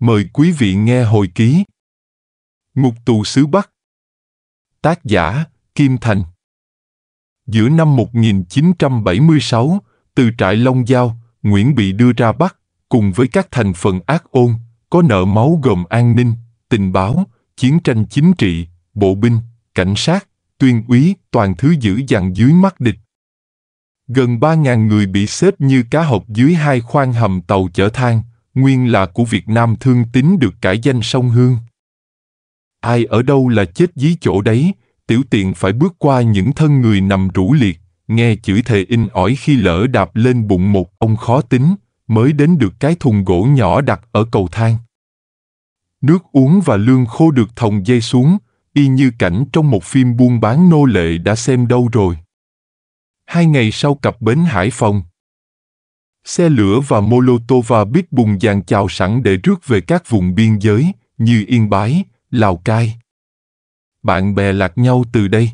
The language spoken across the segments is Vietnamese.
Mời quý vị nghe hồi ký. Ngục tù xứ Bắc Tác giả, Kim Thành Giữa năm 1976, từ trại Long Giao, Nguyễn bị đưa ra Bắc, cùng với các thành phần ác ôn, có nợ máu gồm an ninh, tình báo, chiến tranh chính trị, bộ binh, cảnh sát, tuyên úy, toàn thứ dữ dằn dưới mắt địch. Gần 3.000 người bị xếp như cá hộp dưới hai khoang hầm tàu chở than, nguyên là của Việt Nam thương tín được cải danh sông Hương. Ai ở đâu là chết dí chỗ đấy, tiểu tiện phải bước qua những thân người nằm rũ liệt, nghe chữ thề in ỏi khi lỡ đạp lên bụng một ông khó tính, mới đến được cái thùng gỗ nhỏ đặt ở cầu thang. Nước uống và lương khô được thòng dây xuống, y như cảnh trong một phim buôn bán nô lệ đã xem đâu rồi. Hai ngày sau cặp bến Hải Phòng, xe lửa và Molotova biết bùng dàn chào sẵn để rước về các vùng biên giới như Yên Bái, Lào Cai. Bạn bè lạc nhau từ đây.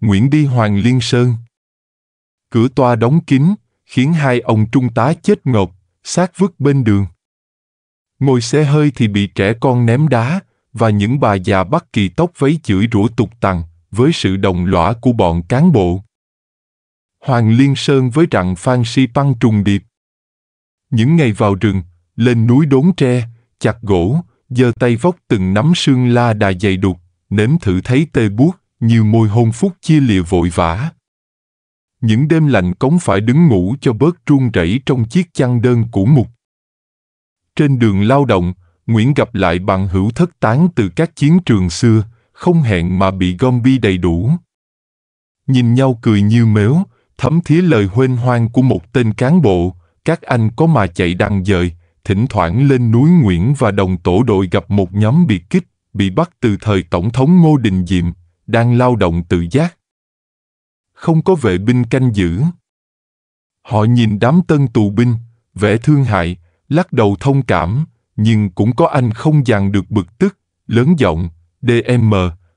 Nguyễn đi Hoàng Liên Sơn. Cửa toa đóng kín, khiến hai ông trung tá chết ngộp, sát vứt bên đường. Ngồi xe hơi thì bị trẻ con ném đá, và những bà già bắt kỳ tóc váy chửi rủa tục tằng với sự đồng lõa của bọn cán bộ. Hoàng Liên Sơn với rằng Phan Si Păng trùng điệp. Những ngày vào rừng, lên núi đốn tre, chặt gỗ, giơ tay vóc từng nắm xương la đà dày đục, nếm thử thấy tê buốt, nhiều môi hôn phúc chia lìa vội vã. Những đêm lạnh cống phải đứng ngủ cho bớt run rẩy trong chiếc chăn đơn cũ mục. Trên đường lao động, Nguyễn gặp lại bằng hữu thất tán từ các chiến trường xưa, không hẹn mà bị gom bi đầy đủ. Nhìn nhau cười như mếu, thấm thía lời huênh hoang của một tên cán bộ, các anh có mà chạy đằng dời, thỉnh thoảng lên núi Nguyễn và đồng tổ đội gặp một nhóm biệt kích, bị bắt từ thời Tổng thống Ngô Đình Diệm, đang lao động tự giác. Không có vệ binh canh giữ. Họ nhìn đám tân tù binh, vẻ thương hại, lắc đầu thông cảm, nhưng cũng có anh không dàn được bực tức, lớn giọng, DM,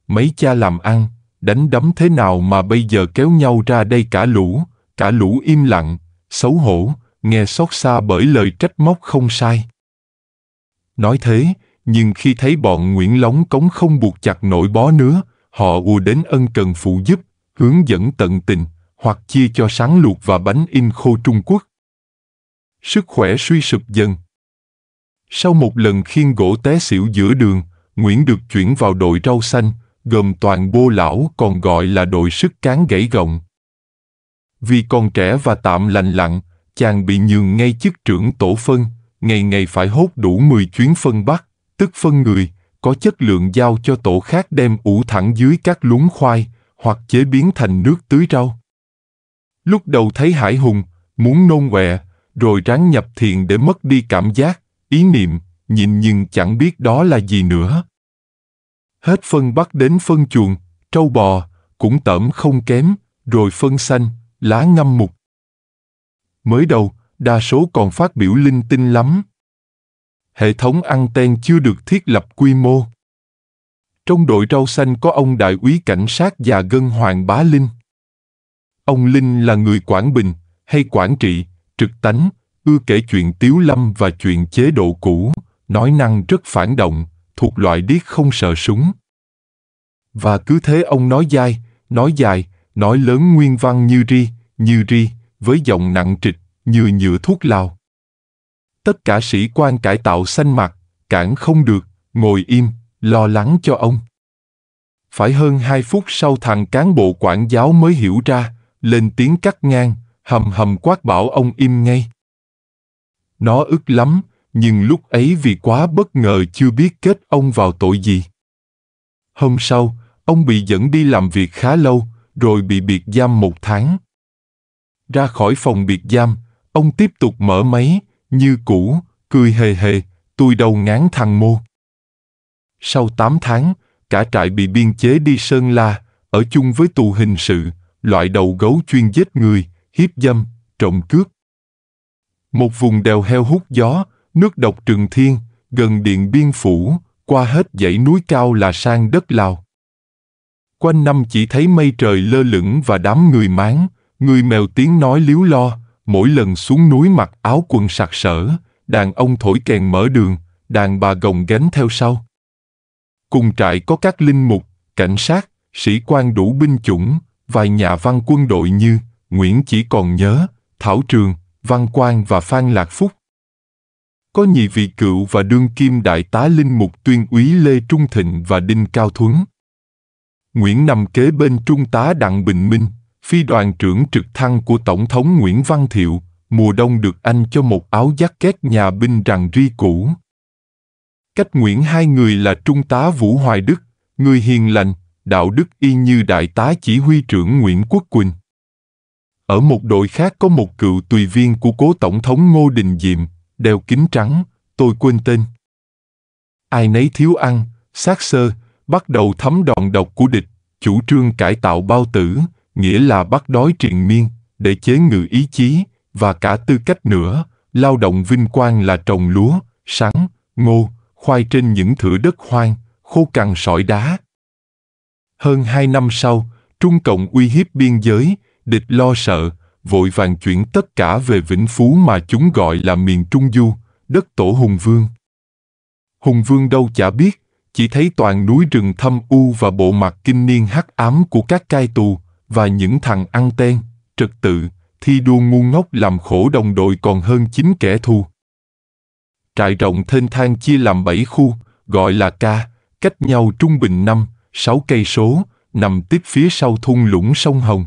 mấy cha làm ăn, đánh đấm thế nào mà bây giờ kéo nhau ra đây cả lũ, cả lũ im lặng, xấu hổ, nghe xót xa bởi lời trách móc không sai. Nói thế, nhưng khi thấy bọn Nguyễn Lóng cống không buộc chặt nổi bó nữa, họ ùa đến ân cần phụ giúp, hướng dẫn tận tình, hoặc chia cho sáng luộc và bánh in khô Trung Quốc. Sức khỏe suy sụp dần. Sau một lần khiên gỗ té xỉu giữa đường, Nguyễn được chuyển vào đội rau xanh, gồm toàn bô lão còn gọi là đội sức cán gãy gồng Vì còn trẻ và tạm lành lặn, chàng bị nhường ngay chức trưởng tổ phân, ngày ngày phải hốt đủ 10 chuyến phân bắt, tức phân người, có chất lượng giao cho tổ khác đem ủ thẳng dưới các luống khoai, hoặc chế biến thành nước tưới rau. Lúc đầu thấy hải hùng, muốn nôn ọe, rồi ráng nhập thiền để mất đi cảm giác, ý niệm, nhìn nhưng chẳng biết đó là gì nữa, hết phân bắc đến phân chuồng, trâu bò, cũng tẩm không kém, rồi phân xanh, lá ngâm mục. Mới đầu, đa số còn phát biểu linh tinh lắm. Hệ thống ăn ten chưa được thiết lập quy mô. Trong đội rau xanh có ông đại úy cảnh sát già gân Hoàng Bá Linh. Ông Linh là người Quảng Bình, hay Quảng Trị, trực tánh, ưa kể chuyện tiếu lâm và chuyện chế độ cũ, nói năng rất phản động, thuộc loại điếc không sợ súng. Và cứ thế ông nói dai, nói dài, nói lớn nguyên văn như ri, như ri, với giọng nặng trịch, như nhựa thuốc lào. Tất cả sĩ quan cải tạo xanh mặt, cản không được, ngồi im, lo lắng cho ông. Phải hơn hai phút sau thằng cán bộ quản giáo mới hiểu ra, lên tiếng cắt ngang, hầm hầm quát bảo ông im ngay. Nó ức lắm, nhưng lúc ấy vì quá bất ngờ chưa biết kết ông vào tội gì. Hôm sau, ông bị dẫn đi làm việc khá lâu, rồi bị biệt giam một tháng. Ra khỏi phòng biệt giam, ông tiếp tục mở máy, như cũ, cười hề hề, tôi đâu ngán thằng mô. Sau 8 tháng, cả trại bị biên chế đi Sơn La, ở chung với tù hình sự, loại đầu gấu chuyên giết người, hiếp dâm, trộm cướp. Một vùng đèo heo hút gió, nước độc Trường Thiên, gần Điện Biên Phủ, qua hết dãy núi cao là sang đất Lào. Quanh năm chỉ thấy mây trời lơ lửng và đám người máng, người mèo tiếng nói líu lo, mỗi lần xuống núi mặc áo quần sặc sỡ, đàn ông thổi kèn mở đường, đàn bà gồng gánh theo sau. Cùng trại có các linh mục, cảnh sát, sĩ quan đủ binh chủng, vài nhà văn quân đội như Nguyễn Chỉ Còn Nhớ, Thảo Trường, Văn Quang và Phan Lạc Phúc có nhị vị cựu và đương kim đại tá linh mục tuyên úy Lê Trung Thịnh và Đinh Cao Thuấn. Nguyễn nằm kế bên trung tá Đặng Bình Minh, phi đoàn trưởng trực thăng của Tổng thống Nguyễn Văn Thiệu, mùa đông được anh cho một áo két nhà binh rằng ri cũ. Cách Nguyễn hai người là trung tá Vũ Hoài Đức, người hiền lành, đạo đức y như đại tá chỉ huy trưởng Nguyễn Quốc Quỳnh. Ở một đội khác có một cựu tùy viên của cố tổng thống Ngô Đình Diệm, đeo kính trắng, tôi quên tên. Ai nấy thiếu ăn, sát sơ, bắt đầu thấm đòn độc của địch, chủ trương cải tạo bao tử, nghĩa là bắt đói triền miên, để chế ngự ý chí, và cả tư cách nữa, lao động vinh quang là trồng lúa, sắn, ngô, khoai trên những thửa đất hoang, khô cằn sỏi đá. Hơn hai năm sau, Trung Cộng uy hiếp biên giới, địch lo sợ, vội vàng chuyển tất cả về Vĩnh Phú mà chúng gọi là miền Trung Du, đất tổ Hùng Vương. Hùng Vương đâu chả biết, chỉ thấy toàn núi rừng thâm u và bộ mặt kinh niên hắc ám của các cai tù và những thằng ăn ten, trật tự, thi đua ngu ngốc làm khổ đồng đội còn hơn chính kẻ thù. Trại rộng thênh thang chia làm bảy khu, gọi là ca, cách nhau trung bình năm, sáu cây số, nằm tiếp phía sau thung lũng sông Hồng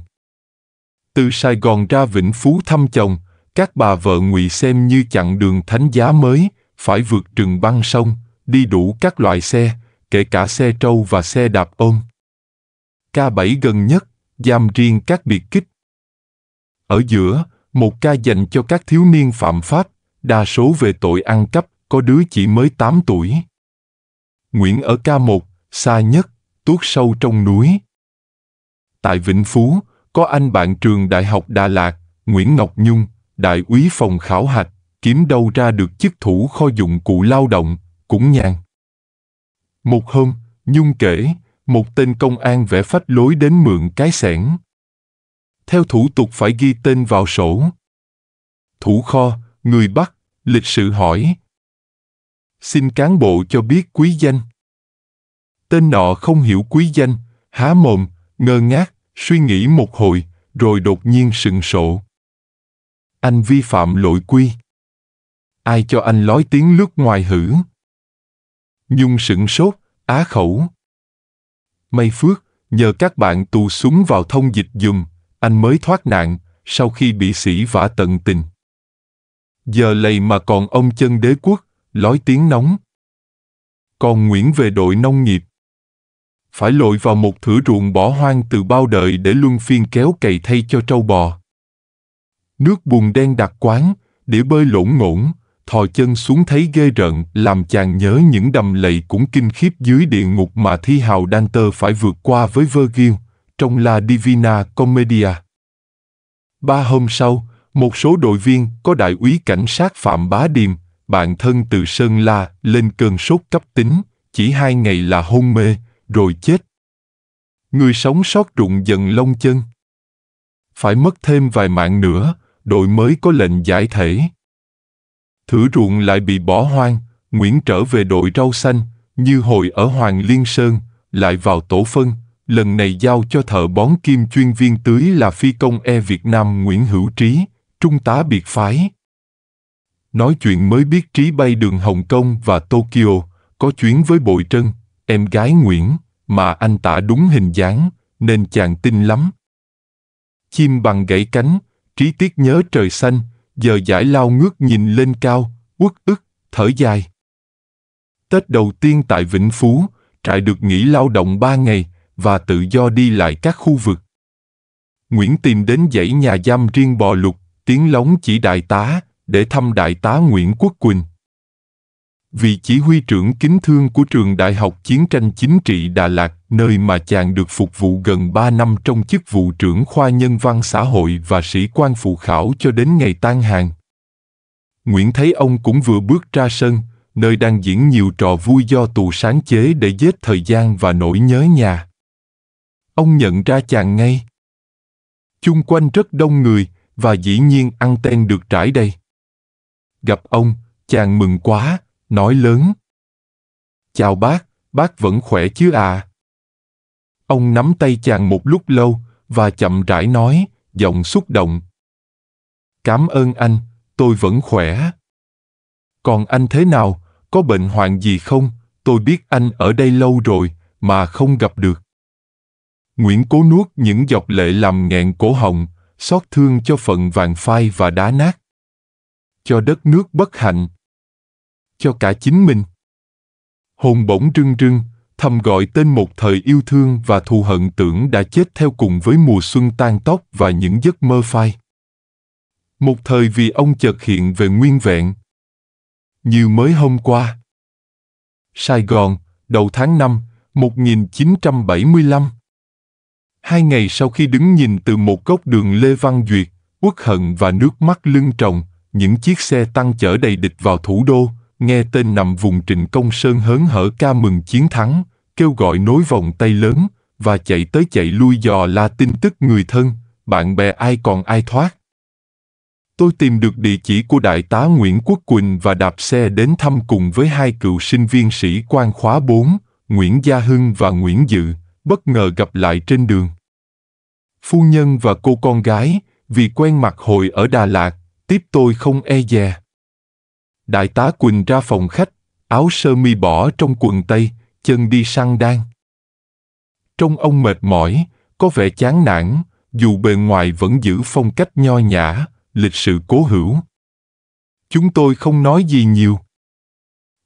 từ Sài Gòn ra Vĩnh Phú thăm chồng, các bà vợ ngụy xem như chặng đường thánh giá mới, phải vượt rừng băng sông, đi đủ các loại xe, kể cả xe trâu và xe đạp ôm. K7 gần nhất, giam riêng các biệt kích. Ở giữa, một ca dành cho các thiếu niên phạm pháp, đa số về tội ăn cắp, có đứa chỉ mới 8 tuổi. Nguyễn ở ca 1, xa nhất, tuốt sâu trong núi. Tại Vĩnh Phú, có anh bạn trường Đại học Đà Lạt, Nguyễn Ngọc Nhung, đại úy phòng khảo hạch, kiếm đâu ra được chức thủ kho dụng cụ lao động, cũng nhàn. Một hôm, Nhung kể, một tên công an vẽ phách lối đến mượn cái xẻng. Theo thủ tục phải ghi tên vào sổ. Thủ kho, người bắt lịch sự hỏi. Xin cán bộ cho biết quý danh. Tên nọ không hiểu quý danh, há mồm, ngơ ngác, suy nghĩ một hồi, rồi đột nhiên sừng sộ. Anh vi phạm lỗi quy. Ai cho anh nói tiếng nước ngoài hử? Nhung sững sốt, á khẩu. May phước, nhờ các bạn tù súng vào thông dịch dùm, anh mới thoát nạn, sau khi bị sĩ vả tận tình. Giờ lầy mà còn ông chân đế quốc, lói tiếng nóng. Còn Nguyễn về đội nông nghiệp phải lội vào một thửa ruộng bỏ hoang từ bao đời để luân phiên kéo cày thay cho trâu bò. Nước bùn đen đặc quán, đĩa bơi lỗn ngỗn, thò chân xuống thấy ghê rợn, làm chàng nhớ những đầm lầy cũng kinh khiếp dưới địa ngục mà thi hào Dante phải vượt qua với Virgil, trong La Divina Commedia. Ba hôm sau, một số đội viên có đại úy cảnh sát Phạm Bá Điềm, bạn thân từ Sơn La, lên cơn sốt cấp tính, chỉ hai ngày là hôn mê, rồi chết. Người sống sót rụng dần lông chân. Phải mất thêm vài mạng nữa, đội mới có lệnh giải thể. Thử ruộng lại bị bỏ hoang, Nguyễn trở về đội rau xanh, như hồi ở Hoàng Liên Sơn, lại vào tổ phân, lần này giao cho thợ bón kim chuyên viên tưới là phi công e Việt Nam Nguyễn Hữu Trí, trung tá biệt phái. Nói chuyện mới biết Trí bay đường Hồng Kông và Tokyo, có chuyến với Bội Trân, em gái Nguyễn mà anh tả đúng hình dáng, nên chàng tin lắm. Chim bằng gãy cánh, trí tiết nhớ trời xanh, giờ giải lao ngước nhìn lên cao, uất ức, thở dài. Tết đầu tiên tại Vĩnh Phú, trại được nghỉ lao động ba ngày và tự do đi lại các khu vực. Nguyễn tìm đến dãy nhà giam riêng bò lục, tiếng lóng chỉ đại tá, để thăm đại tá Nguyễn Quốc Quỳnh vị chỉ huy trưởng kính thương của trường Đại học Chiến tranh Chính trị Đà Lạt, nơi mà chàng được phục vụ gần 3 năm trong chức vụ trưởng khoa nhân văn xã hội và sĩ quan phụ khảo cho đến ngày tan hàng. Nguyễn thấy ông cũng vừa bước ra sân, nơi đang diễn nhiều trò vui do tù sáng chế để giết thời gian và nỗi nhớ nhà. Ông nhận ra chàng ngay. Chung quanh rất đông người và dĩ nhiên ăn ten được trải đây Gặp ông, chàng mừng quá, nói lớn. Chào bác, bác vẫn khỏe chứ à? Ông nắm tay chàng một lúc lâu và chậm rãi nói, giọng xúc động. Cảm ơn anh, tôi vẫn khỏe. Còn anh thế nào, có bệnh hoạn gì không? Tôi biết anh ở đây lâu rồi mà không gặp được. Nguyễn cố nuốt những giọt lệ làm nghẹn cổ họng, xót thương cho phận vàng phai và đá nát. Cho đất nước bất hạnh cho cả chính mình. Hồn bỗng rưng rưng, thầm gọi tên một thời yêu thương và thù hận tưởng đã chết theo cùng với mùa xuân tan tóc và những giấc mơ phai. Một thời vì ông chợt hiện về nguyên vẹn. Như mới hôm qua. Sài Gòn, đầu tháng 5, 1975. Hai ngày sau khi đứng nhìn từ một góc đường Lê Văn Duyệt, uất hận và nước mắt lưng tròng, những chiếc xe tăng chở đầy địch vào thủ đô, nghe tên nằm vùng Trịnh Công Sơn hớn hở ca mừng chiến thắng, kêu gọi nối vòng tay lớn, và chạy tới chạy lui dò la tin tức người thân, bạn bè ai còn ai thoát. Tôi tìm được địa chỉ của Đại tá Nguyễn Quốc Quỳnh và đạp xe đến thăm cùng với hai cựu sinh viên sĩ quan khóa 4, Nguyễn Gia Hưng và Nguyễn Dự, bất ngờ gặp lại trên đường. Phu nhân và cô con gái, vì quen mặt hồi ở Đà Lạt, tiếp tôi không e dè. Đại tá Quỳnh ra phòng khách, áo sơ mi bỏ trong quần tây, chân đi săn đan. Trông ông mệt mỏi, có vẻ chán nản, dù bề ngoài vẫn giữ phong cách nho nhã, lịch sự cố hữu. Chúng tôi không nói gì nhiều.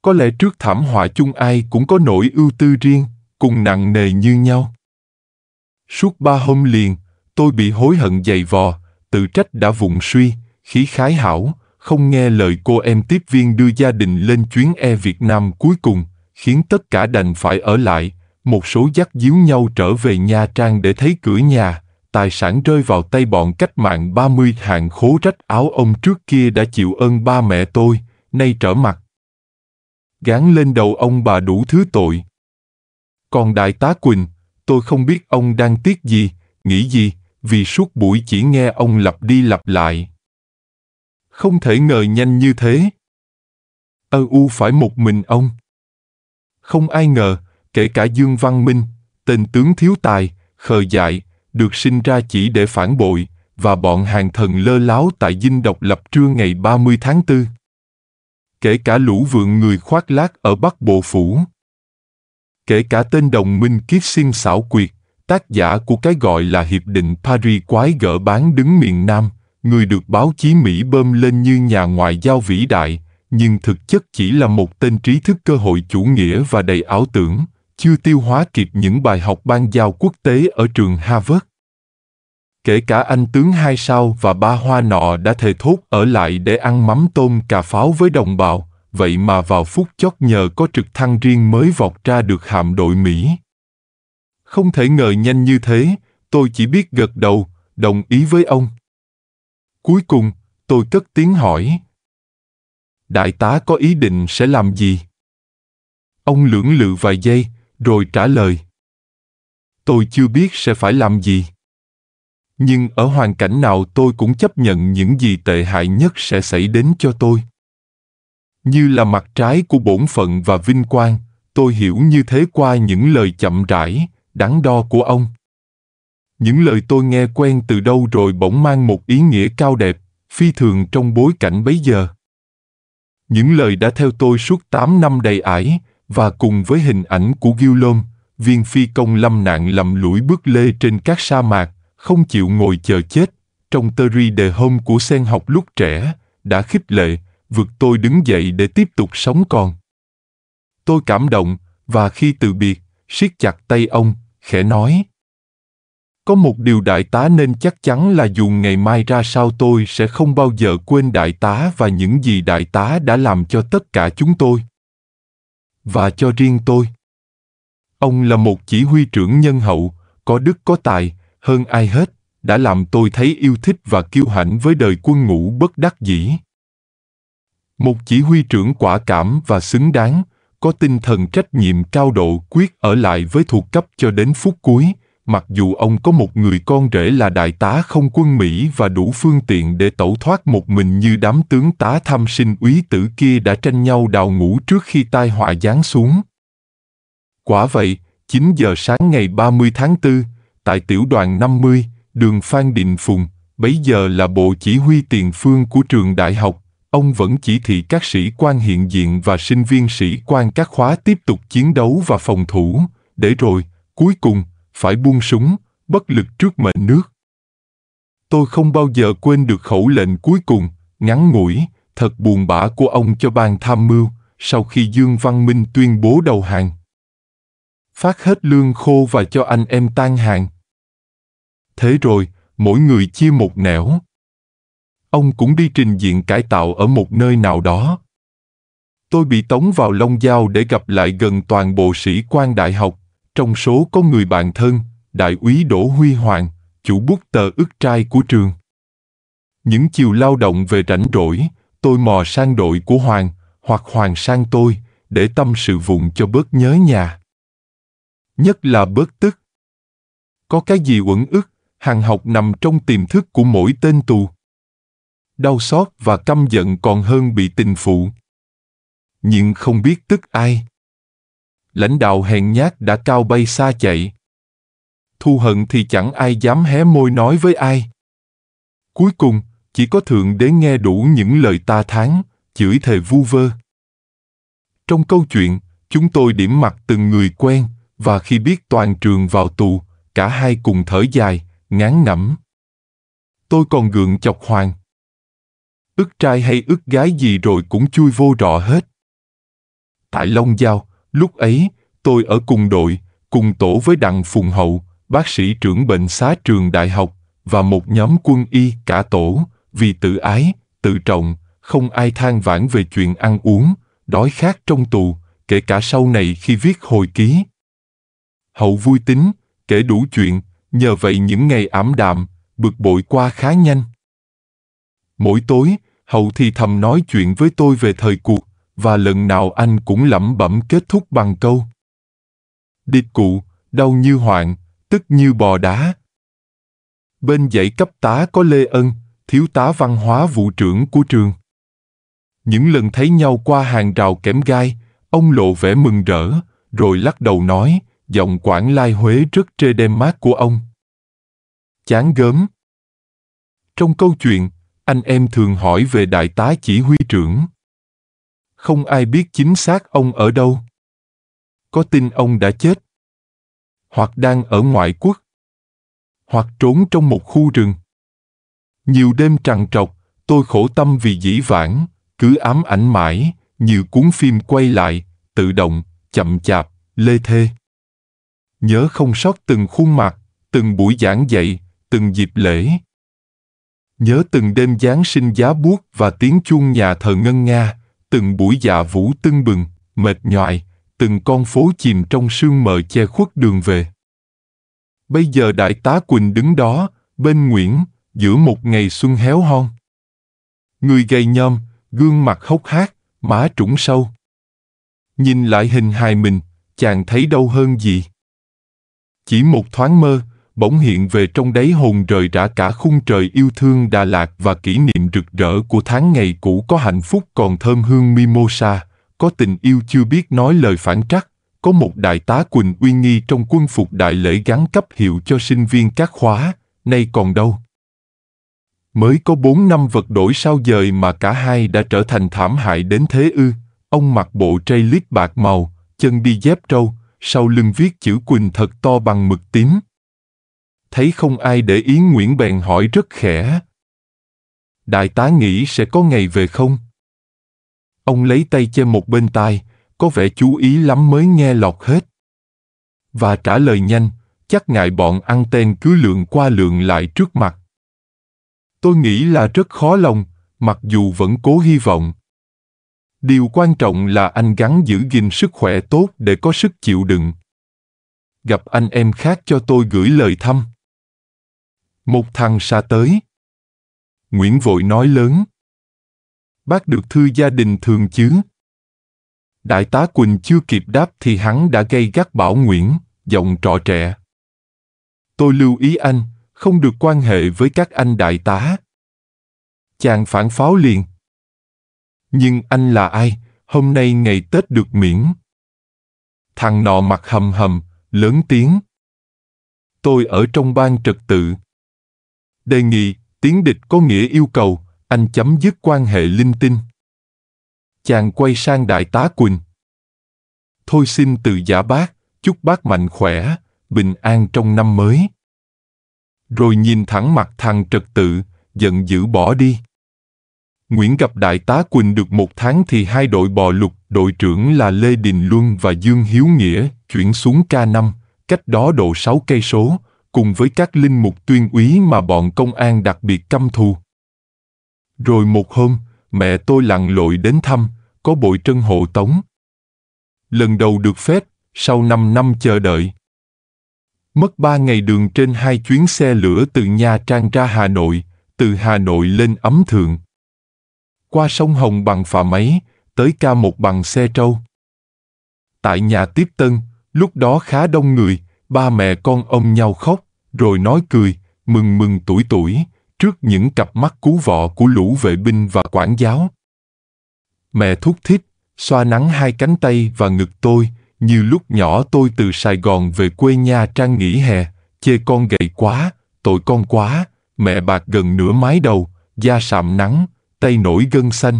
Có lẽ trước thảm họa chung ai cũng có nỗi ưu tư riêng, cùng nặng nề như nhau. Suốt ba hôm liền, tôi bị hối hận dày vò, tự trách đã vụng suy, khí khái hảo, không nghe lời cô em tiếp viên đưa gia đình lên chuyến e Việt Nam cuối cùng, khiến tất cả đành phải ở lại, một số dắt díu nhau trở về Nha Trang để thấy cửa nhà, tài sản rơi vào tay bọn cách mạng 30 hàng khố rách áo ông trước kia đã chịu ơn ba mẹ tôi, nay trở mặt. Gán lên đầu ông bà đủ thứ tội. Còn đại tá Quỳnh, tôi không biết ông đang tiếc gì, nghĩ gì, vì suốt buổi chỉ nghe ông lặp đi lặp lại. Không thể ngờ nhanh như thế. Ơ u phải một mình ông. Không ai ngờ, kể cả Dương Văn Minh, tên tướng thiếu tài, khờ dại, được sinh ra chỉ để phản bội, và bọn hàng thần lơ láo tại dinh độc lập trưa ngày 30 tháng 4. Kể cả lũ vượng người khoác lác ở Bắc Bộ Phủ. Kể cả tên đồng minh kiết xin xảo quyệt, tác giả của cái gọi là Hiệp định Paris quái gỡ bán đứng miền Nam người được báo chí Mỹ bơm lên như nhà ngoại giao vĩ đại, nhưng thực chất chỉ là một tên trí thức cơ hội chủ nghĩa và đầy ảo tưởng, chưa tiêu hóa kịp những bài học ban giao quốc tế ở trường Harvard. Kể cả anh tướng hai sao và ba hoa nọ đã thề thốt ở lại để ăn mắm tôm cà pháo với đồng bào, vậy mà vào phút chót nhờ có trực thăng riêng mới vọt ra được hạm đội Mỹ. Không thể ngờ nhanh như thế, tôi chỉ biết gật đầu, đồng ý với ông. Cuối cùng, tôi cất tiếng hỏi. Đại tá có ý định sẽ làm gì? Ông lưỡng lự vài giây, rồi trả lời. Tôi chưa biết sẽ phải làm gì. Nhưng ở hoàn cảnh nào tôi cũng chấp nhận những gì tệ hại nhất sẽ xảy đến cho tôi. Như là mặt trái của bổn phận và vinh quang, tôi hiểu như thế qua những lời chậm rãi, đắn đo của ông. Những lời tôi nghe quen từ đâu rồi bỗng mang một ý nghĩa cao đẹp, phi thường trong bối cảnh bấy giờ. Những lời đã theo tôi suốt 8 năm đầy ải, và cùng với hình ảnh của Guillaume, viên phi công lâm nạn lầm lũi bước lê trên các sa mạc, không chịu ngồi chờ chết, trong Terry đề hôm của sen học lúc trẻ, đã khích lệ, vượt tôi đứng dậy để tiếp tục sống còn. Tôi cảm động, và khi từ biệt, siết chặt tay ông, khẽ nói, có một điều đại tá nên chắc chắn là dù ngày mai ra sao tôi sẽ không bao giờ quên đại tá và những gì đại tá đã làm cho tất cả chúng tôi. Và cho riêng tôi. Ông là một chỉ huy trưởng nhân hậu, có đức có tài, hơn ai hết, đã làm tôi thấy yêu thích và kiêu hãnh với đời quân ngũ bất đắc dĩ. Một chỉ huy trưởng quả cảm và xứng đáng, có tinh thần trách nhiệm cao độ quyết ở lại với thuộc cấp cho đến phút cuối, mặc dù ông có một người con rể là đại tá không quân Mỹ và đủ phương tiện để tẩu thoát một mình như đám tướng tá tham sinh úy tử kia đã tranh nhau đào ngũ trước khi tai họa giáng xuống. Quả vậy, 9 giờ sáng ngày 30 tháng 4, tại tiểu đoàn 50, đường Phan Đình Phùng, bấy giờ là bộ chỉ huy tiền phương của trường đại học, ông vẫn chỉ thị các sĩ quan hiện diện và sinh viên sĩ quan các khóa tiếp tục chiến đấu và phòng thủ, để rồi, cuối cùng, phải buông súng, bất lực trước mệnh nước. Tôi không bao giờ quên được khẩu lệnh cuối cùng, ngắn ngủi, thật buồn bã của ông cho ban tham mưu, sau khi Dương Văn Minh tuyên bố đầu hàng. Phát hết lương khô và cho anh em tan hàng. Thế rồi, mỗi người chia một nẻo. Ông cũng đi trình diện cải tạo ở một nơi nào đó. Tôi bị tống vào Long Giao để gặp lại gần toàn bộ sĩ quan đại học. Trong số có người bạn thân, Đại úy Đỗ Huy Hoàng, chủ bút tờ ức trai của trường. Những chiều lao động về rảnh rỗi, tôi mò sang đội của Hoàng, hoặc Hoàng sang tôi, để tâm sự vụn cho bớt nhớ nhà. Nhất là bớt tức. Có cái gì uẩn ức, hàng học nằm trong tiềm thức của mỗi tên tù. Đau xót và căm giận còn hơn bị tình phụ. Nhưng không biết tức ai lãnh đạo hèn nhát đã cao bay xa chạy. Thu hận thì chẳng ai dám hé môi nói với ai. Cuối cùng, chỉ có Thượng Đế nghe đủ những lời ta thán, chửi thề vu vơ. Trong câu chuyện, chúng tôi điểm mặt từng người quen, và khi biết toàn trường vào tù, cả hai cùng thở dài, ngán ngẩm. Tôi còn gượng chọc hoàng. Ước trai hay ước gái gì rồi cũng chui vô rọ hết. Tại Long Giao, Lúc ấy, tôi ở cùng đội, cùng tổ với Đặng Phùng Hậu, bác sĩ trưởng bệnh xá trường đại học và một nhóm quân y cả tổ, vì tự ái, tự trọng, không ai than vãn về chuyện ăn uống, đói khát trong tù, kể cả sau này khi viết hồi ký. Hậu vui tính, kể đủ chuyện, nhờ vậy những ngày ảm đạm, bực bội qua khá nhanh. Mỗi tối, Hậu thì thầm nói chuyện với tôi về thời cuộc, và lần nào anh cũng lẩm bẩm kết thúc bằng câu địch cụ đau như hoạn tức như bò đá bên dãy cấp tá có lê ân thiếu tá văn hóa vụ trưởng của trường những lần thấy nhau qua hàng rào kẽm gai ông lộ vẻ mừng rỡ rồi lắc đầu nói giọng quảng lai huế rất trê đêm mát của ông chán gớm trong câu chuyện anh em thường hỏi về đại tá chỉ huy trưởng không ai biết chính xác ông ở đâu. Có tin ông đã chết, hoặc đang ở ngoại quốc, hoặc trốn trong một khu rừng. Nhiều đêm trằn trọc, tôi khổ tâm vì dĩ vãng, cứ ám ảnh mãi, như cuốn phim quay lại, tự động, chậm chạp, lê thê. Nhớ không sót từng khuôn mặt, từng buổi giảng dạy, từng dịp lễ. Nhớ từng đêm Giáng sinh giá buốt và tiếng chuông nhà thờ ngân nga, từng buổi dạ vũ tưng bừng, mệt nhoài, từng con phố chìm trong sương mờ che khuất đường về. Bây giờ đại tá Quỳnh đứng đó, bên Nguyễn, giữa một ngày xuân héo hon. Người gầy nhom, gương mặt hốc hác, má trũng sâu. Nhìn lại hình hài mình, chàng thấy đâu hơn gì. Chỉ một thoáng mơ, bỗng hiện về trong đáy hồn rời rã cả khung trời yêu thương Đà Lạt và kỷ niệm rực rỡ của tháng ngày cũ có hạnh phúc còn thơm hương mimosa, có tình yêu chưa biết nói lời phản trắc, có một đại tá Quỳnh uy nghi trong quân phục đại lễ gắn cấp hiệu cho sinh viên các khóa, nay còn đâu. Mới có bốn năm vật đổi sao dời mà cả hai đã trở thành thảm hại đến thế ư, ông mặc bộ trây lít bạc màu, chân đi dép trâu, sau lưng viết chữ Quỳnh thật to bằng mực tím, thấy không ai để ý Nguyễn bèn hỏi rất khẽ. Đại tá nghĩ sẽ có ngày về không? Ông lấy tay che một bên tai, có vẻ chú ý lắm mới nghe lọt hết. Và trả lời nhanh, chắc ngại bọn ăn tên cứ lượn qua lượn lại trước mặt. Tôi nghĩ là rất khó lòng, mặc dù vẫn cố hy vọng. Điều quan trọng là anh gắng giữ gìn sức khỏe tốt để có sức chịu đựng. Gặp anh em khác cho tôi gửi lời thăm. Một thằng xa tới. Nguyễn vội nói lớn. Bác được thư gia đình thường chứ? Đại tá Quỳnh chưa kịp đáp thì hắn đã gây gắt bảo Nguyễn, giọng trọ trẻ. Tôi lưu ý anh, không được quan hệ với các anh đại tá. Chàng phản pháo liền. Nhưng anh là ai, hôm nay ngày Tết được miễn. Thằng nọ mặt hầm hầm, lớn tiếng. Tôi ở trong ban trật tự. Đề nghị, tiếng địch có nghĩa yêu cầu, anh chấm dứt quan hệ linh tinh. Chàng quay sang đại tá Quỳnh. Thôi xin từ giả bác, chúc bác mạnh khỏe, bình an trong năm mới. Rồi nhìn thẳng mặt thằng trật tự, giận dữ bỏ đi. Nguyễn gặp đại tá Quỳnh được một tháng thì hai đội bò lục, đội trưởng là Lê Đình Luân và Dương Hiếu Nghĩa chuyển xuống k năm cách đó độ sáu cây số, cùng với các linh mục tuyên úy mà bọn công an đặc biệt căm thù. Rồi một hôm, mẹ tôi lặn lội đến thăm, có bội trân hộ tống. Lần đầu được phép, sau 5 năm chờ đợi. Mất 3 ngày đường trên hai chuyến xe lửa từ Nha Trang ra Hà Nội, từ Hà Nội lên ấm thượng. Qua sông Hồng bằng phà máy, tới ca một bằng xe trâu. Tại nhà tiếp tân, lúc đó khá đông người, ba mẹ con ôm nhau khóc rồi nói cười, mừng mừng tuổi tuổi, trước những cặp mắt cú vọ của lũ vệ binh và quản giáo. Mẹ thúc thích, xoa nắng hai cánh tay và ngực tôi, như lúc nhỏ tôi từ Sài Gòn về quê nhà Trang nghỉ hè, chê con gầy quá, tội con quá, mẹ bạc gần nửa mái đầu, da sạm nắng, tay nổi gân xanh.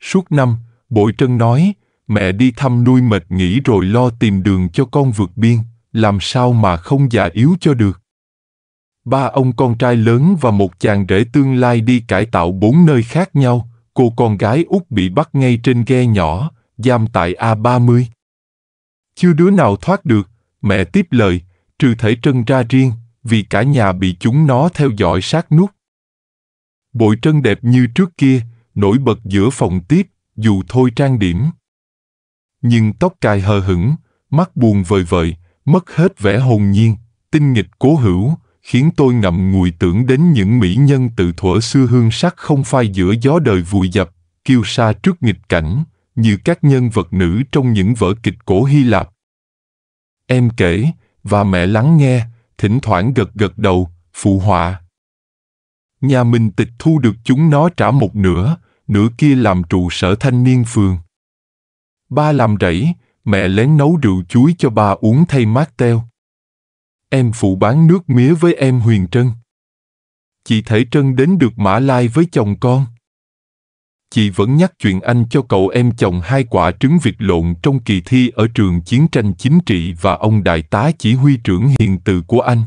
Suốt năm, Bội Trân nói, mẹ đi thăm nuôi mệt nghỉ rồi lo tìm đường cho con vượt biên làm sao mà không già yếu cho được. Ba ông con trai lớn và một chàng rể tương lai đi cải tạo bốn nơi khác nhau, cô con gái út bị bắt ngay trên ghe nhỏ, giam tại A30. Chưa đứa nào thoát được, mẹ tiếp lời, trừ thể trân ra riêng, vì cả nhà bị chúng nó theo dõi sát nút. Bội trân đẹp như trước kia, nổi bật giữa phòng tiếp, dù thôi trang điểm. Nhưng tóc cài hờ hững, mắt buồn vời vợi, mất hết vẻ hồn nhiên, tinh nghịch cố hữu, khiến tôi ngậm ngùi tưởng đến những mỹ nhân từ thuở xưa hương sắc không phai giữa gió đời vùi dập, kiêu sa trước nghịch cảnh, như các nhân vật nữ trong những vở kịch cổ Hy Lạp. Em kể, và mẹ lắng nghe, thỉnh thoảng gật gật đầu, phụ họa. Nhà mình tịch thu được chúng nó trả một nửa, nửa kia làm trụ sở thanh niên phường. Ba làm rẫy, mẹ lén nấu rượu chuối cho bà uống thay mát teo. Em phụ bán nước mía với em Huyền Trân. Chị Thể Trân đến được Mã Lai với chồng con. Chị vẫn nhắc chuyện anh cho cậu em chồng hai quả trứng vịt lộn trong kỳ thi ở trường chiến tranh chính trị và ông đại tá chỉ huy trưởng hiền từ của anh.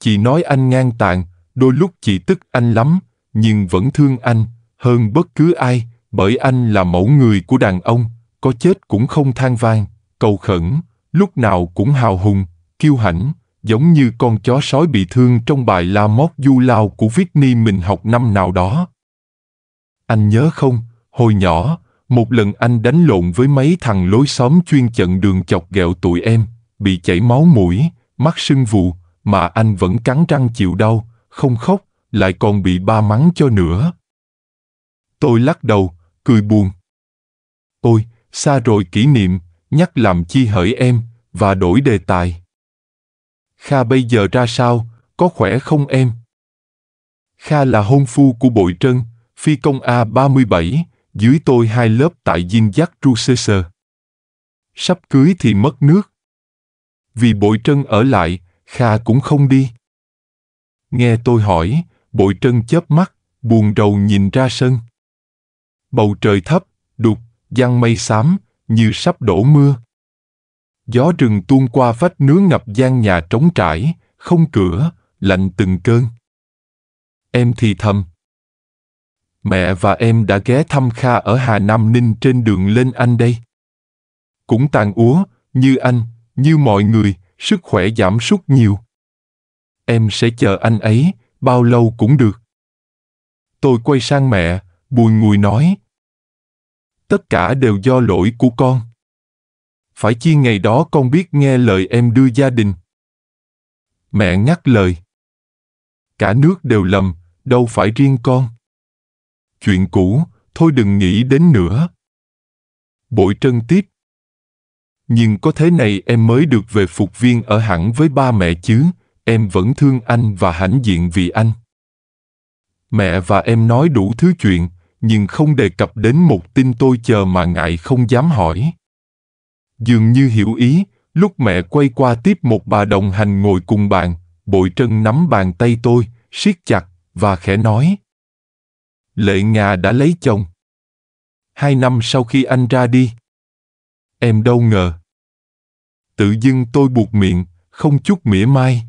Chị nói anh ngang tàn, đôi lúc chị tức anh lắm, nhưng vẫn thương anh, hơn bất cứ ai, bởi anh là mẫu người của đàn ông, có chết cũng không than vang, cầu khẩn, lúc nào cũng hào hùng, kiêu hãnh, giống như con chó sói bị thương trong bài La Mót Du Lao của viết ni mình học năm nào đó. Anh nhớ không, hồi nhỏ, một lần anh đánh lộn với mấy thằng lối xóm chuyên chận đường chọc ghẹo tụi em, bị chảy máu mũi, mắt sưng vụ mà anh vẫn cắn răng chịu đau, không khóc, lại còn bị ba mắng cho nữa. Tôi lắc đầu, cười buồn. Ôi, xa rồi kỷ niệm, nhắc làm chi hỡi em, và đổi đề tài. Kha bây giờ ra sao, có khỏe không em? Kha là hôn phu của Bội Trân, phi công A37, dưới tôi hai lớp tại Dinh Giác Rusesser. Sắp cưới thì mất nước. Vì Bội Trân ở lại, Kha cũng không đi. Nghe tôi hỏi, Bội Trân chớp mắt, buồn rầu nhìn ra sân. Bầu trời thấp, đục giăng mây xám, như sắp đổ mưa. Gió rừng tuôn qua vách nướng ngập gian nhà trống trải, không cửa, lạnh từng cơn. Em thì thầm. Mẹ và em đã ghé thăm Kha ở Hà Nam Ninh trên đường lên anh đây. Cũng tàn úa, như anh, như mọi người, sức khỏe giảm sút nhiều. Em sẽ chờ anh ấy, bao lâu cũng được. Tôi quay sang mẹ, bùi ngùi nói, tất cả đều do lỗi của con. Phải chi ngày đó con biết nghe lời em đưa gia đình. Mẹ ngắt lời. Cả nước đều lầm, đâu phải riêng con. Chuyện cũ, thôi đừng nghĩ đến nữa. Bội trân tiếp. Nhưng có thế này em mới được về phục viên ở hẳn với ba mẹ chứ, em vẫn thương anh và hãnh diện vì anh. Mẹ và em nói đủ thứ chuyện, nhưng không đề cập đến một tin tôi chờ mà ngại không dám hỏi. Dường như hiểu ý, lúc mẹ quay qua tiếp một bà đồng hành ngồi cùng bạn, bội trân nắm bàn tay tôi, siết chặt, và khẽ nói. Lệ Nga đã lấy chồng. Hai năm sau khi anh ra đi. Em đâu ngờ. Tự dưng tôi buộc miệng, không chút mỉa mai.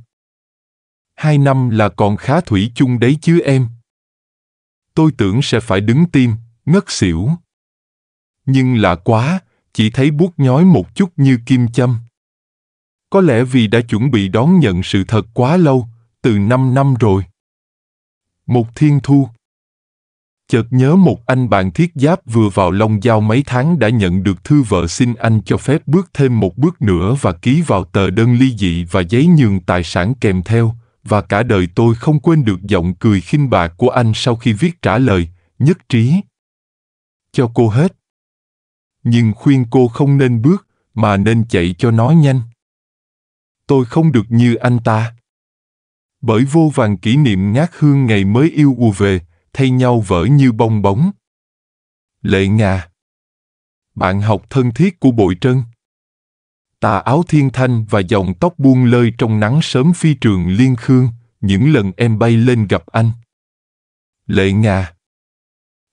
Hai năm là còn khá thủy chung đấy chứ em tôi tưởng sẽ phải đứng tim, ngất xỉu. Nhưng lạ quá, chỉ thấy buốt nhói một chút như kim châm. Có lẽ vì đã chuẩn bị đón nhận sự thật quá lâu, từ 5 năm rồi. Một thiên thu Chợt nhớ một anh bạn thiết giáp vừa vào Long Giao mấy tháng đã nhận được thư vợ xin anh cho phép bước thêm một bước nữa và ký vào tờ đơn ly dị và giấy nhường tài sản kèm theo, và cả đời tôi không quên được giọng cười khinh bạc của anh sau khi viết trả lời, nhất trí. Cho cô hết. Nhưng khuyên cô không nên bước, mà nên chạy cho nó nhanh. Tôi không được như anh ta. Bởi vô vàng kỷ niệm ngát hương ngày mới yêu u về, thay nhau vỡ như bong bóng. Lệ ngà. Bạn học thân thiết của Bội Trân tà áo thiên thanh và dòng tóc buông lơi trong nắng sớm phi trường liên khương, những lần em bay lên gặp anh. Lệ ngà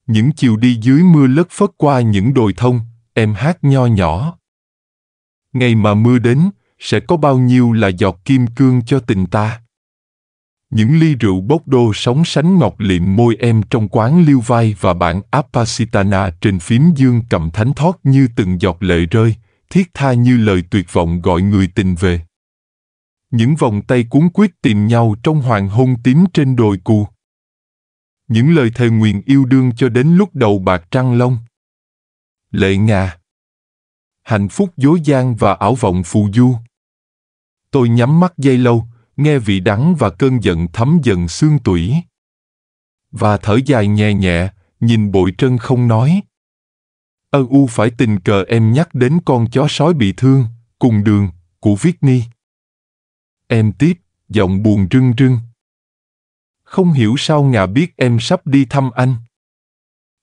Những chiều đi dưới mưa lất phất qua những đồi thông, em hát nho nhỏ. Ngày mà mưa đến, sẽ có bao nhiêu là giọt kim cương cho tình ta. Những ly rượu bốc đô sóng sánh ngọt liệm môi em trong quán liêu vai và bản apasitana trên phím dương cầm thánh thoát như từng giọt lệ rơi, thiết tha như lời tuyệt vọng gọi người tình về. Những vòng tay cuốn quyết tìm nhau trong hoàng hôn tím trên đồi cù. Những lời thề nguyện yêu đương cho đến lúc đầu bạc trăng long. Lệ ngà. Hạnh phúc dối gian và ảo vọng phù du. Tôi nhắm mắt dây lâu, nghe vị đắng và cơn giận thấm dần xương tủy. Và thở dài nhẹ nhẹ, nhìn bội trân không nói. Ơ u phải tình cờ em nhắc đến con chó sói bị thương, cùng đường, của Viết Ni. Em tiếp, giọng buồn rưng rưng. Không hiểu sao ngà biết em sắp đi thăm anh.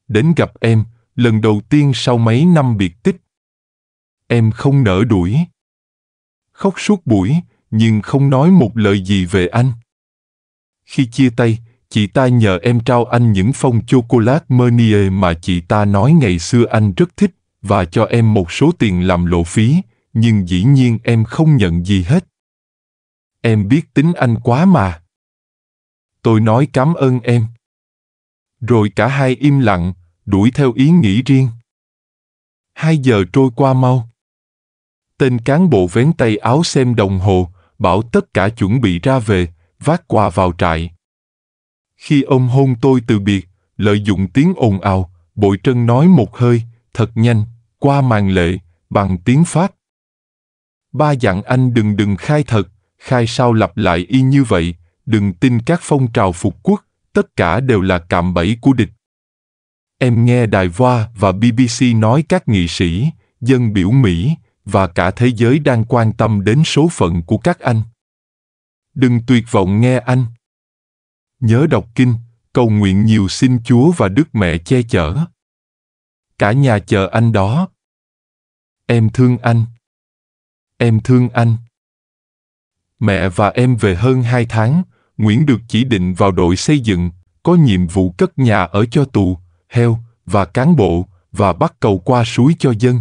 Đến gặp em, lần đầu tiên sau mấy năm biệt tích. Em không nỡ đuổi. Khóc suốt buổi, nhưng không nói một lời gì về anh. Khi chia tay, Chị ta nhờ em trao anh những phong chocolate Mernier mà chị ta nói ngày xưa anh rất thích và cho em một số tiền làm lộ phí, nhưng dĩ nhiên em không nhận gì hết. Em biết tính anh quá mà. Tôi nói cảm ơn em. Rồi cả hai im lặng, đuổi theo ý nghĩ riêng. Hai giờ trôi qua mau. Tên cán bộ vén tay áo xem đồng hồ, bảo tất cả chuẩn bị ra về, vác quà vào trại. Khi ông hôn tôi từ biệt, lợi dụng tiếng ồn ào, bội trân nói một hơi, thật nhanh, qua màn lệ, bằng tiếng Pháp. Ba dặn anh đừng đừng khai thật, khai sao lặp lại y như vậy, đừng tin các phong trào phục quốc, tất cả đều là cạm bẫy của địch. Em nghe Đài Voa và BBC nói các nghị sĩ, dân biểu Mỹ và cả thế giới đang quan tâm đến số phận của các anh. Đừng tuyệt vọng nghe anh nhớ đọc kinh, cầu nguyện nhiều xin Chúa và Đức Mẹ che chở. Cả nhà chờ anh đó. Em thương anh. Em thương anh. Mẹ và em về hơn 2 tháng, Nguyễn được chỉ định vào đội xây dựng, có nhiệm vụ cất nhà ở cho tù, heo và cán bộ và bắt cầu qua suối cho dân.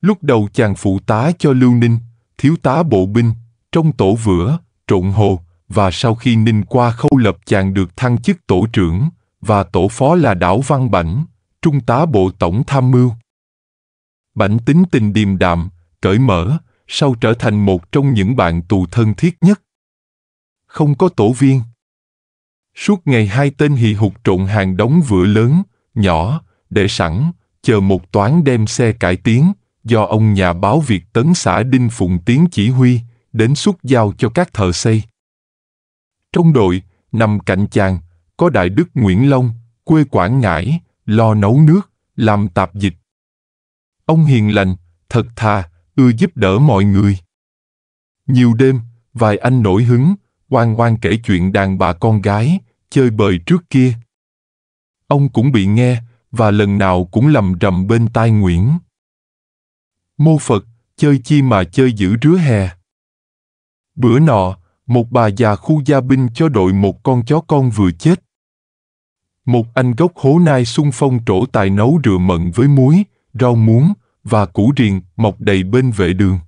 Lúc đầu chàng phụ tá cho Lưu Ninh, thiếu tá bộ binh, trong tổ vữa, trộn hồ, và sau khi ninh qua khâu lập chàng được thăng chức tổ trưởng và tổ phó là đảo văn bảnh trung tá bộ tổng tham mưu bảnh tính tình điềm đạm cởi mở sau trở thành một trong những bạn tù thân thiết nhất không có tổ viên suốt ngày hai tên hì hục trộn hàng đóng vựa lớn nhỏ để sẵn chờ một toán đem xe cải tiến do ông nhà báo việt tấn xã đinh phùng tiến chỉ huy đến xuất giao cho các thợ xây trong đội, nằm cạnh chàng, có Đại Đức Nguyễn Long, quê Quảng Ngãi, lo nấu nước, làm tạp dịch. Ông hiền lành, thật thà, ưa giúp đỡ mọi người. Nhiều đêm, vài anh nổi hứng, ngoan ngoan kể chuyện đàn bà con gái, chơi bời trước kia. Ông cũng bị nghe, và lần nào cũng lầm rầm bên tai Nguyễn. Mô Phật, chơi chi mà chơi giữ rứa hè. Bữa nọ, một bà già khu gia binh cho đội một con chó con vừa chết. Một anh gốc hố nai sung phong trổ tài nấu rượu mận với muối, rau muống và củ riềng mọc đầy bên vệ đường.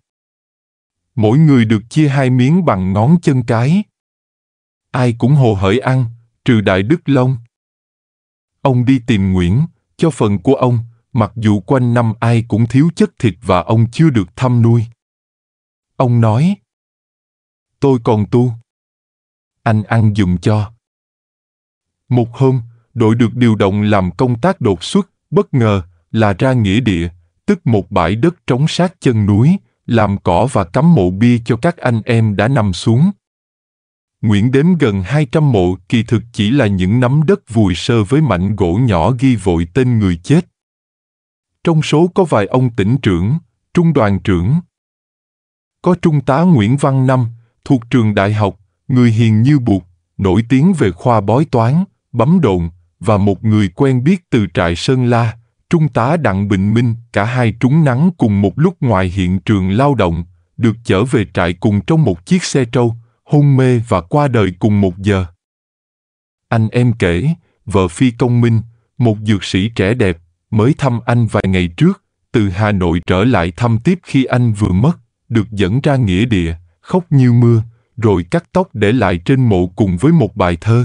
Mỗi người được chia hai miếng bằng ngón chân cái. Ai cũng hồ hởi ăn, trừ Đại Đức Long. Ông đi tìm Nguyễn, cho phần của ông, mặc dù quanh năm ai cũng thiếu chất thịt và ông chưa được thăm nuôi. Ông nói, tôi còn tu. Anh ăn dùng cho. Một hôm, đội được điều động làm công tác đột xuất, bất ngờ, là ra nghĩa địa, tức một bãi đất trống sát chân núi, làm cỏ và cắm mộ bia cho các anh em đã nằm xuống. Nguyễn đếm gần 200 mộ kỳ thực chỉ là những nắm đất vùi sơ với mảnh gỗ nhỏ ghi vội tên người chết. Trong số có vài ông tỉnh trưởng, trung đoàn trưởng. Có trung tá Nguyễn Văn Năm, thuộc trường đại học, người hiền như bụt, nổi tiếng về khoa bói toán, bấm đồn, và một người quen biết từ trại Sơn La, Trung tá Đặng Bình Minh, cả hai trúng nắng cùng một lúc ngoài hiện trường lao động, được chở về trại cùng trong một chiếc xe trâu, hôn mê và qua đời cùng một giờ. Anh em kể, vợ Phi Công Minh, một dược sĩ trẻ đẹp, mới thăm anh vài ngày trước, từ Hà Nội trở lại thăm tiếp khi anh vừa mất, được dẫn ra nghĩa địa, khóc như mưa, rồi cắt tóc để lại trên mộ cùng với một bài thơ.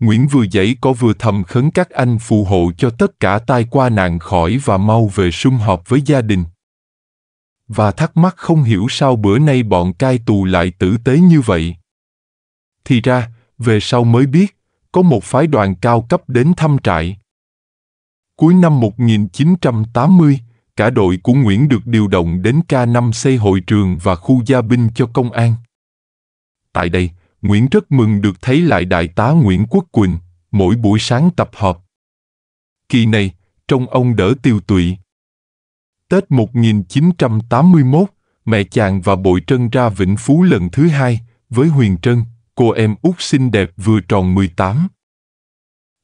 Nguyễn vừa dãy có vừa thầm khấn các anh phù hộ cho tất cả tai qua nạn khỏi và mau về sum họp với gia đình. Và thắc mắc không hiểu sao bữa nay bọn cai tù lại tử tế như vậy. Thì ra, về sau mới biết, có một phái đoàn cao cấp đến thăm trại. Cuối năm 1980, cả đội của Nguyễn được điều động đến k 5 xây hội trường và khu gia binh cho công an. Tại đây, Nguyễn rất mừng được thấy lại Đại tá Nguyễn Quốc Quỳnh, mỗi buổi sáng tập họp. Kỳ này, trong ông đỡ tiêu tụy. Tết 1981, mẹ chàng và bội trân ra Vĩnh Phú lần thứ hai, với Huyền Trân, cô em út xinh đẹp vừa tròn 18.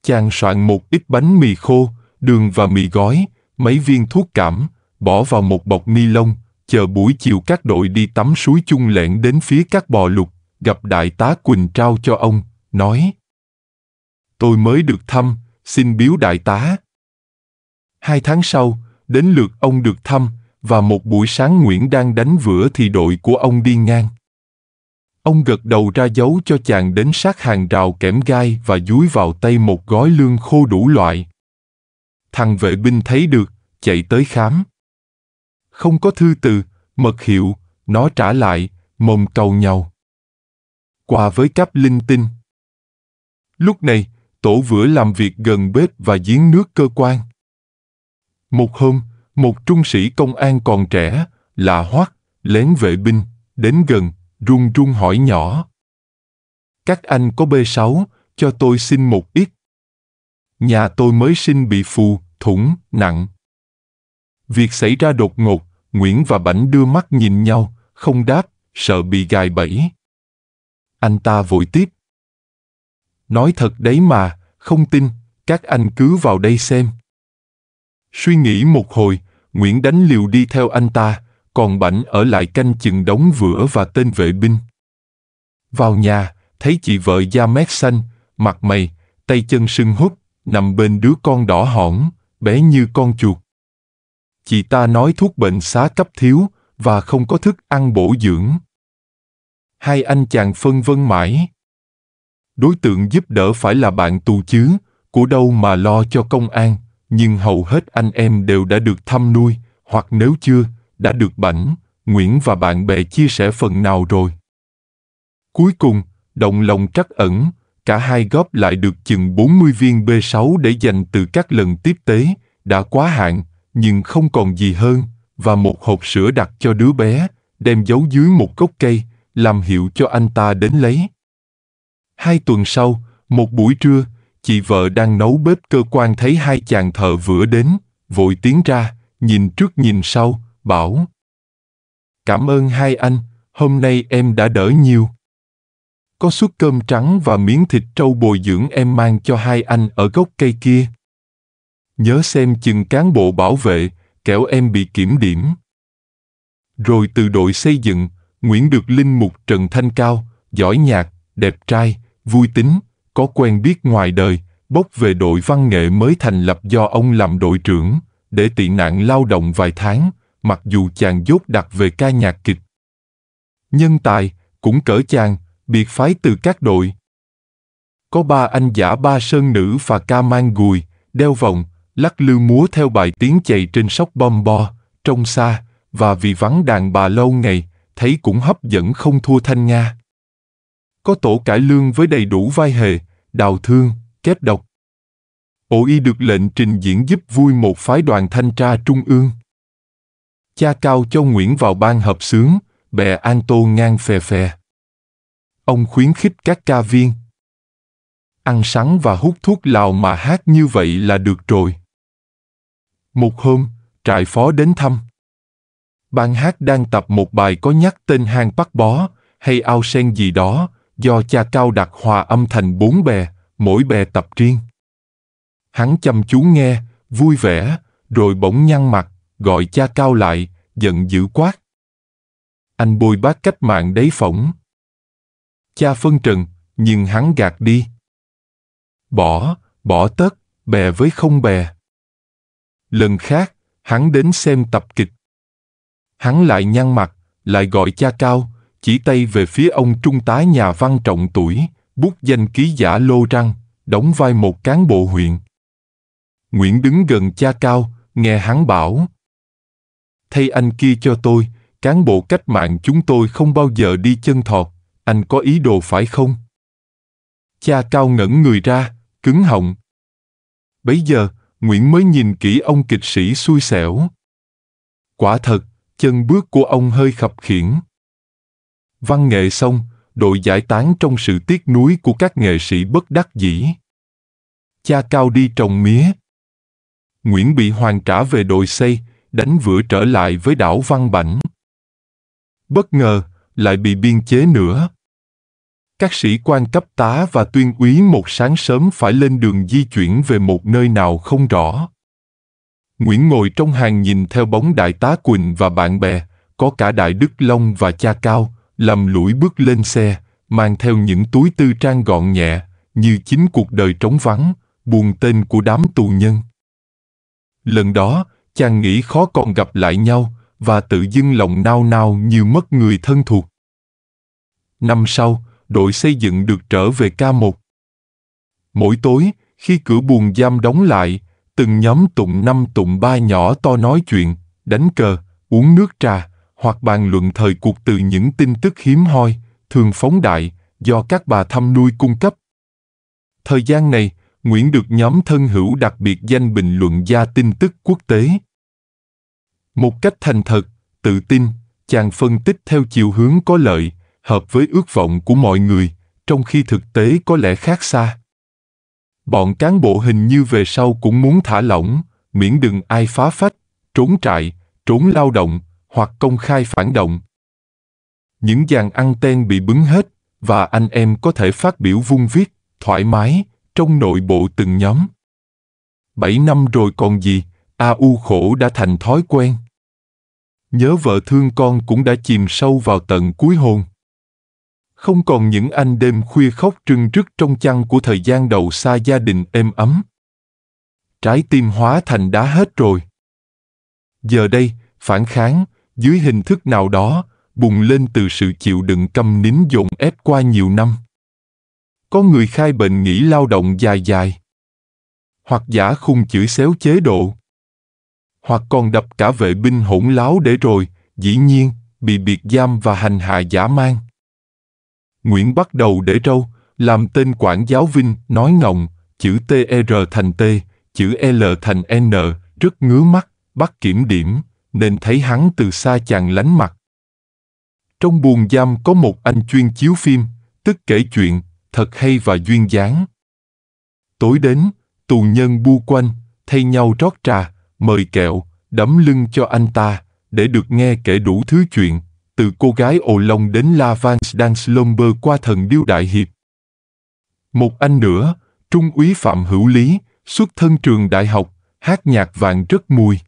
Chàng soạn một ít bánh mì khô, đường và mì gói, mấy viên thuốc cảm, bỏ vào một bọc ni lông, chờ buổi chiều các đội đi tắm suối chung lẹn đến phía các bò lục, gặp đại tá Quỳnh trao cho ông, nói Tôi mới được thăm, xin biếu đại tá. Hai tháng sau, đến lượt ông được thăm, và một buổi sáng Nguyễn đang đánh vữa thì đội của ông đi ngang. Ông gật đầu ra dấu cho chàng đến sát hàng rào kẽm gai và dúi vào tay một gói lương khô đủ loại thằng vệ binh thấy được, chạy tới khám. Không có thư từ, mật hiệu, nó trả lại, mồm cầu nhau. Quà với cáp linh tinh. Lúc này, tổ vừa làm việc gần bếp và giếng nước cơ quan. Một hôm, một trung sĩ công an còn trẻ, là hoắc, lén vệ binh, đến gần, run run hỏi nhỏ. Các anh có B6, cho tôi xin một ít. Nhà tôi mới sinh bị phù, thủng, nặng. Việc xảy ra đột ngột, Nguyễn và Bảnh đưa mắt nhìn nhau, không đáp, sợ bị gài bẫy. Anh ta vội tiếp. Nói thật đấy mà, không tin, các anh cứ vào đây xem. Suy nghĩ một hồi, Nguyễn đánh liều đi theo anh ta, còn Bảnh ở lại canh chừng đóng vữa và tên vệ binh. Vào nhà, thấy chị vợ da mét xanh, mặt mày, tay chân sưng húp, nằm bên đứa con đỏ hỏn, bé như con chuột. Chị ta nói thuốc bệnh xá cấp thiếu và không có thức ăn bổ dưỡng. Hai anh chàng phân vân mãi. Đối tượng giúp đỡ phải là bạn tù chứ, của đâu mà lo cho công an, nhưng hầu hết anh em đều đã được thăm nuôi, hoặc nếu chưa, đã được bảnh, Nguyễn và bạn bè chia sẻ phần nào rồi. Cuối cùng, động lòng trắc ẩn, cả hai góp lại được chừng 40 viên B6 để dành từ các lần tiếp tế, đã quá hạn, nhưng không còn gì hơn, và một hộp sữa đặt cho đứa bé, đem giấu dưới một gốc cây, làm hiệu cho anh ta đến lấy. Hai tuần sau, một buổi trưa, chị vợ đang nấu bếp cơ quan thấy hai chàng thợ vừa đến, vội tiến ra, nhìn trước nhìn sau, bảo Cảm ơn hai anh, hôm nay em đã đỡ nhiều có suất cơm trắng và miếng thịt trâu bồi dưỡng em mang cho hai anh ở gốc cây kia. Nhớ xem chừng cán bộ bảo vệ, kẻo em bị kiểm điểm. Rồi từ đội xây dựng, Nguyễn được linh mục Trần Thanh Cao, giỏi nhạc, đẹp trai, vui tính, có quen biết ngoài đời, bốc về đội văn nghệ mới thành lập do ông làm đội trưởng, để tị nạn lao động vài tháng, mặc dù chàng dốt đặt về ca nhạc kịch. Nhân tài, cũng cỡ chàng, biệt phái từ các đội. Có ba anh giả ba sơn nữ và ca mang gùi, đeo vòng, lắc lư múa theo bài tiếng chạy trên sóc bom bo, trông xa, và vì vắng đàn bà lâu ngày, thấy cũng hấp dẫn không thua thanh Nga. Có tổ cải lương với đầy đủ vai hề, đào thương, kép độc. Ổ y được lệnh trình diễn giúp vui một phái đoàn thanh tra trung ương. Cha cao cho Nguyễn vào ban hợp sướng, bè An Tô ngang phè phè. Ông khuyến khích các ca viên ăn sắn và hút thuốc lào mà hát như vậy là được rồi. Một hôm, trại phó đến thăm. Ban hát đang tập một bài có nhắc tên hang bắt Bó hay ao sen gì đó do cha Cao đặt hòa âm thành bốn bè, mỗi bè tập riêng. Hắn chăm chú nghe, vui vẻ, rồi bỗng nhăn mặt, gọi cha Cao lại, giận dữ quát. Anh bôi bác cách mạng đấy phỏng cha phân trần, nhưng hắn gạt đi. Bỏ, bỏ tất, bè với không bè. Lần khác, hắn đến xem tập kịch. Hắn lại nhăn mặt, lại gọi cha cao, chỉ tay về phía ông trung tá nhà văn trọng tuổi, bút danh ký giả Lô Răng, đóng vai một cán bộ huyện. Nguyễn đứng gần cha cao, nghe hắn bảo. Thay anh kia cho tôi, cán bộ cách mạng chúng tôi không bao giờ đi chân thọt, anh có ý đồ phải không? Cha Cao ngẩn người ra, cứng họng. Bấy giờ, Nguyễn mới nhìn kỹ ông kịch sĩ xui xẻo. Quả thật, chân bước của ông hơi khập khiễng. Văn nghệ xong, đội giải tán trong sự tiếc nuối của các nghệ sĩ bất đắc dĩ. Cha Cao đi trồng mía. Nguyễn bị hoàn trả về đội xây, đánh vựa trở lại với đảo Văn Bảnh. Bất ngờ, lại bị biên chế nữa. Các sĩ quan cấp tá và tuyên úy một sáng sớm phải lên đường di chuyển về một nơi nào không rõ. Nguyễn ngồi trong hàng nhìn theo bóng đại tá Quỳnh và bạn bè, có cả đại đức Long và cha Cao, lầm lũi bước lên xe, mang theo những túi tư trang gọn nhẹ, như chính cuộc đời trống vắng, buồn tên của đám tù nhân. Lần đó, chàng nghĩ khó còn gặp lại nhau, và tự dưng lòng nao nao như mất người thân thuộc. Năm sau, đội xây dựng được trở về K1. Mỗi tối, khi cửa buồn giam đóng lại, từng nhóm tụng năm tụng ba nhỏ to nói chuyện, đánh cờ, uống nước trà, hoặc bàn luận thời cuộc từ những tin tức hiếm hoi, thường phóng đại, do các bà thăm nuôi cung cấp. Thời gian này, Nguyễn được nhóm thân hữu đặc biệt danh bình luận gia tin tức quốc tế. Một cách thành thật, tự tin, chàng phân tích theo chiều hướng có lợi, hợp với ước vọng của mọi người, trong khi thực tế có lẽ khác xa. Bọn cán bộ hình như về sau cũng muốn thả lỏng, miễn đừng ai phá phách, trốn trại, trốn lao động, hoặc công khai phản động. Những dàn ăn ten bị bứng hết, và anh em có thể phát biểu vung viết, thoải mái, trong nội bộ từng nhóm. Bảy năm rồi còn gì, a u khổ đã thành thói quen nhớ vợ thương con cũng đã chìm sâu vào tận cuối hồn. Không còn những anh đêm khuya khóc trưng rức trong chăn của thời gian đầu xa gia đình êm ấm. Trái tim hóa thành đá hết rồi. Giờ đây, phản kháng, dưới hình thức nào đó, bùng lên từ sự chịu đựng câm nín dồn ép qua nhiều năm. Có người khai bệnh nghỉ lao động dài dài. Hoặc giả khung chửi xéo chế độ hoặc còn đập cả vệ binh hỗn láo để rồi, dĩ nhiên, bị biệt giam và hành hạ giả mang. Nguyễn bắt đầu để trâu, làm tên quản giáo Vinh nói ngọng, chữ TR e thành T, chữ e L thành N, rất ngứa mắt, bắt kiểm điểm, nên thấy hắn từ xa chàng lánh mặt. Trong buồng giam có một anh chuyên chiếu phim, tức kể chuyện, thật hay và duyên dáng. Tối đến, tù nhân bu quanh, thay nhau rót trà, mời kẹo, đấm lưng cho anh ta, để được nghe kể đủ thứ chuyện, từ cô gái ồ lông đến La Vance đang slumber qua thần điêu đại hiệp. Một anh nữa, Trung úy Phạm Hữu Lý, xuất thân trường đại học, hát nhạc vàng rất mùi.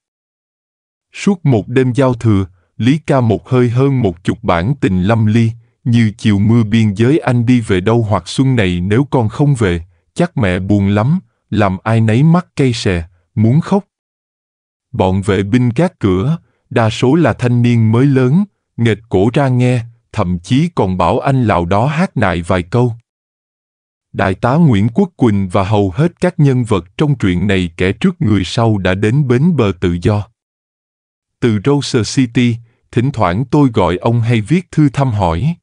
Suốt một đêm giao thừa, Lý ca một hơi hơn một chục bản tình lâm ly, như chiều mưa biên giới anh đi về đâu hoặc xuân này nếu con không về, chắc mẹ buồn lắm, làm ai nấy mắt cây xè, muốn khóc. Bọn vệ binh gác cửa, đa số là thanh niên mới lớn, nghệt cổ ra nghe, thậm chí còn bảo anh lão đó hát nại vài câu. Đại tá Nguyễn Quốc Quỳnh và hầu hết các nhân vật trong truyện này kẻ trước người sau đã đến bến bờ tự do. Từ Roser City, thỉnh thoảng tôi gọi ông hay viết thư thăm hỏi.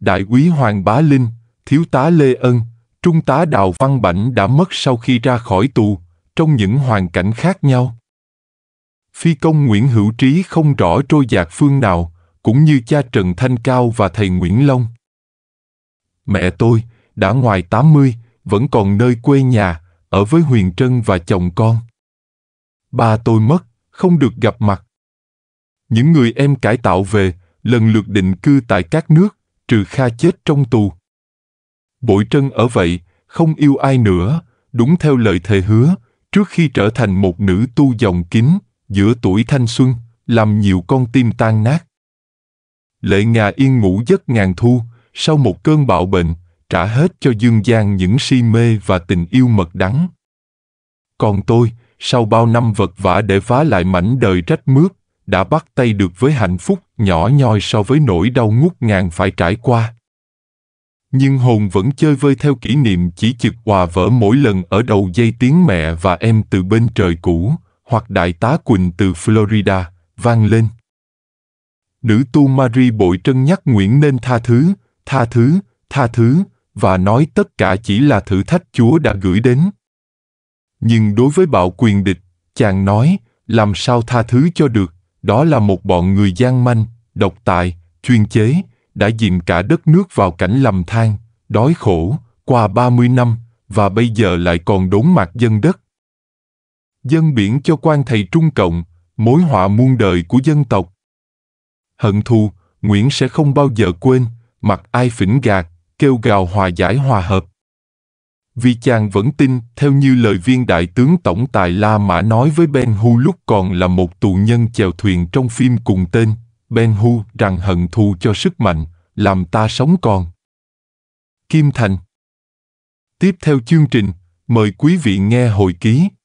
Đại úy Hoàng Bá Linh, Thiếu tá Lê Ân, Trung tá Đào Văn Bảnh đã mất sau khi ra khỏi tù, trong những hoàn cảnh khác nhau phi công Nguyễn Hữu Trí không rõ trôi dạt phương nào, cũng như cha Trần Thanh Cao và thầy Nguyễn Long. Mẹ tôi, đã ngoài 80, vẫn còn nơi quê nhà, ở với Huyền Trân và chồng con. Ba tôi mất, không được gặp mặt. Những người em cải tạo về, lần lượt định cư tại các nước, trừ Kha chết trong tù. Bội Trân ở vậy, không yêu ai nữa, đúng theo lời thề hứa, trước khi trở thành một nữ tu dòng kính, giữa tuổi thanh xuân, làm nhiều con tim tan nát. Lệ ngà yên ngủ giấc ngàn thu, sau một cơn bạo bệnh, trả hết cho dương gian những si mê và tình yêu mật đắng. Còn tôi, sau bao năm vật vã để phá lại mảnh đời trách mướt đã bắt tay được với hạnh phúc nhỏ nhoi so với nỗi đau ngút ngàn phải trải qua. Nhưng hồn vẫn chơi vơi theo kỷ niệm chỉ chực hòa vỡ mỗi lần ở đầu dây tiếng mẹ và em từ bên trời cũ hoặc đại tá Quỳnh từ Florida, vang lên. Nữ tu Marie bội trân nhắc nguyễn nên tha thứ, tha thứ, tha thứ, và nói tất cả chỉ là thử thách Chúa đã gửi đến. Nhưng đối với bạo quyền địch, chàng nói, làm sao tha thứ cho được, đó là một bọn người gian manh, độc tài, chuyên chế, đã dìm cả đất nước vào cảnh lầm than, đói khổ, qua 30 năm, và bây giờ lại còn đốn mặt dân đất, dân biển cho quan thầy Trung Cộng, mối họa muôn đời của dân tộc. Hận thù, Nguyễn sẽ không bao giờ quên, mặc ai phỉnh gạt, kêu gào hòa giải hòa hợp. Vì chàng vẫn tin, theo như lời viên đại tướng tổng tài La Mã nói với Ben Hu lúc còn là một tù nhân chèo thuyền trong phim cùng tên, Ben Hu rằng hận thù cho sức mạnh, làm ta sống còn. Kim Thành Tiếp theo chương trình, mời quý vị nghe hồi ký.